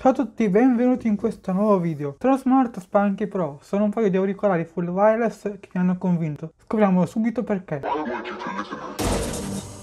Ciao a tutti, benvenuti in questo nuovo video. Sono Smart Spanky Pro, sono un paio di auricolari full wireless che mi hanno convinto. Scopriamo subito perché.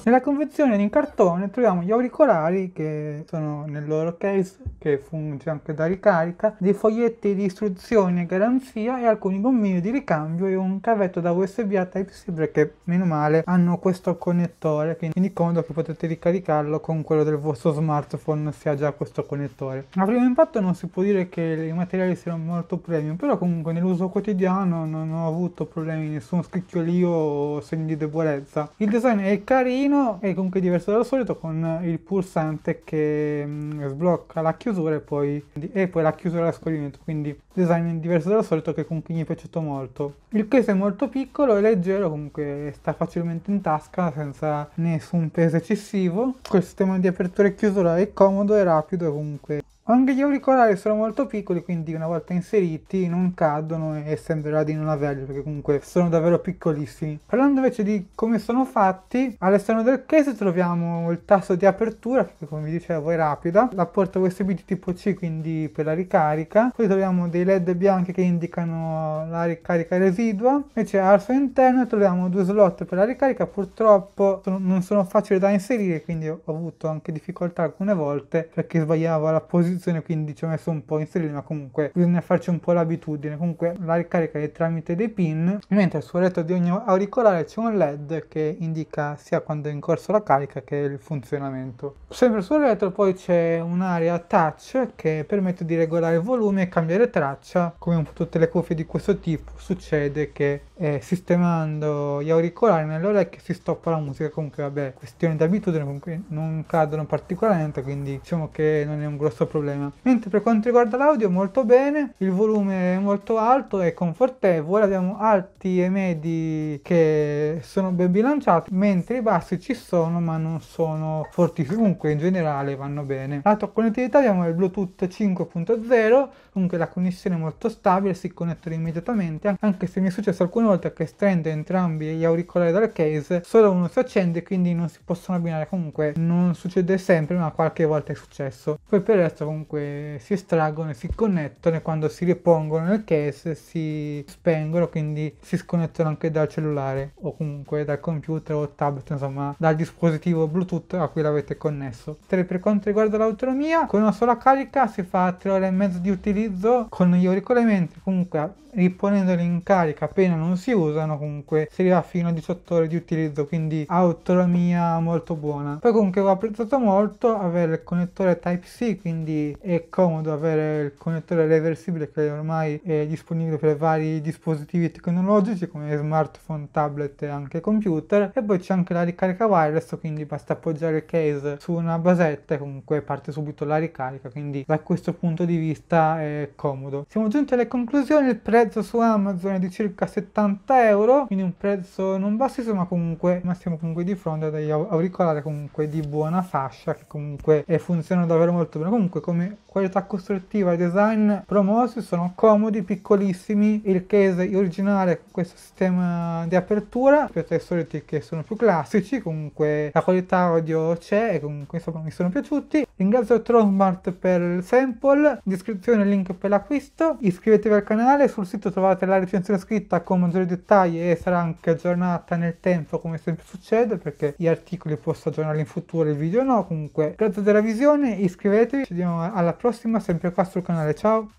Nella confezione in cartone troviamo gli auricolari che sono nel loro case, che funge anche da ricarica, dei foglietti di istruzioni e garanzia e alcuni gommini di ricambio e un cavetto da USB a Type-C perché meno male hanno questo connettore, quindi comodo che potete ricaricarlo con quello del vostro smartphone se ha già questo connettore. A primo impatto non si può dire che i materiali siano molto premium, però comunque nell'uso quotidiano non ho avuto problemi, nessun scricchiolio o segni di debolezza. Il design è carino meno e comunque diverso dal solito con il pulsante che mm, sblocca la chiusura e poi, e poi la chiusura e da scorrimento quindi design diverso dal solito che comunque mi è piaciuto molto il case è molto piccolo e leggero comunque sta facilmente in tasca senza nessun peso eccessivo quel sistema di apertura e chiusura è comodo e rapido e comunque anche gli auricolari sono molto piccoli, quindi una volta inseriti non cadono e sembrerà di non averli, perché comunque sono davvero piccolissimi. Parlando invece di come sono fatti, all'esterno del case troviamo il tasto di apertura, che come vi dicevo è rapida, la porta USB di tipo C, quindi per la ricarica, poi troviamo dei led bianchi che indicano la ricarica residua, invece al suo interno troviamo due slot per la ricarica, purtroppo non sono facili da inserire, quindi ho avuto anche difficoltà alcune volte perché sbagliavo la posizione posizione quindi ci ho messo un po' in inserirli ma comunque bisogna farci un po' l'abitudine comunque la ricarica è tramite dei pin mentre sul retto di ogni auricolare c'è un led che indica sia quando è in corso la carica che il funzionamento sempre sul retro poi c'è un'area touch che permette di regolare il volume e cambiare traccia come un po' tutte le cuffie di questo tipo succede che eh, sistemando gli auricolari nell'orecchio si stoppa la musica comunque vabbè questione d'abitudine comunque non cadono particolarmente quindi diciamo che non è un grosso problema problema. Mentre per quanto riguarda l'audio molto bene, il volume è molto alto e confortevole, abbiamo alti e medi che sono ben bilanciati, mentre i bassi ci sono ma non sono forti, comunque in generale vanno bene. Lato connettività abbiamo il Bluetooth 5.0, comunque la connessione è molto stabile, si connettono immediatamente, anche se mi è successo alcune volte che stendo entrambi gli auricolari dal case, solo uno si accende quindi non si possono abbinare, comunque non succede sempre ma qualche volta è successo. Poi per il resto comunque comunque si estraggono e si connettono e quando si ripongono nel case si spengono, quindi si sconnettono anche dal cellulare o comunque dal computer o tablet, insomma dal dispositivo Bluetooth a cui l'avete connesso. Per quanto riguarda l'autonomia, con una sola carica si fa 3 ore e mezzo di utilizzo con gli mentre comunque riponendoli in carica appena non si usano, comunque si arriva fino a 18 ore di utilizzo, quindi autonomia molto buona. Poi comunque ho apprezzato molto avere il connettore Type-C, quindi è comodo avere il connettore reversibile che ormai è disponibile per vari dispositivi tecnologici come smartphone, tablet e anche computer e poi c'è anche la ricarica wireless quindi basta appoggiare il case su una basetta e comunque parte subito la ricarica quindi da questo punto di vista è comodo siamo giunti alle conclusioni il prezzo su Amazon è di circa 70 euro quindi un prezzo non bassissimo ma comunque ma siamo comunque di fronte ad auricolari comunque di buona fascia che comunque eh, funzionano davvero molto bene comunque come come qualità costruttiva e design promossi sono comodi, piccolissimi, il case originale con questo sistema di apertura rispetto ai soliti che sono più classici, comunque la qualità audio c'è e comunque insomma mi sono piaciuti Ringrazio Tronsmart per il sample, in descrizione il link per l'acquisto, iscrivetevi al canale, sul sito trovate la recensione scritta con maggiori dettagli e sarà anche aggiornata nel tempo come sempre succede perché gli articoli posso aggiornare in futuro, il video no, comunque grazie della visione, iscrivetevi, ci vediamo alla prossima sempre qua sul canale, ciao!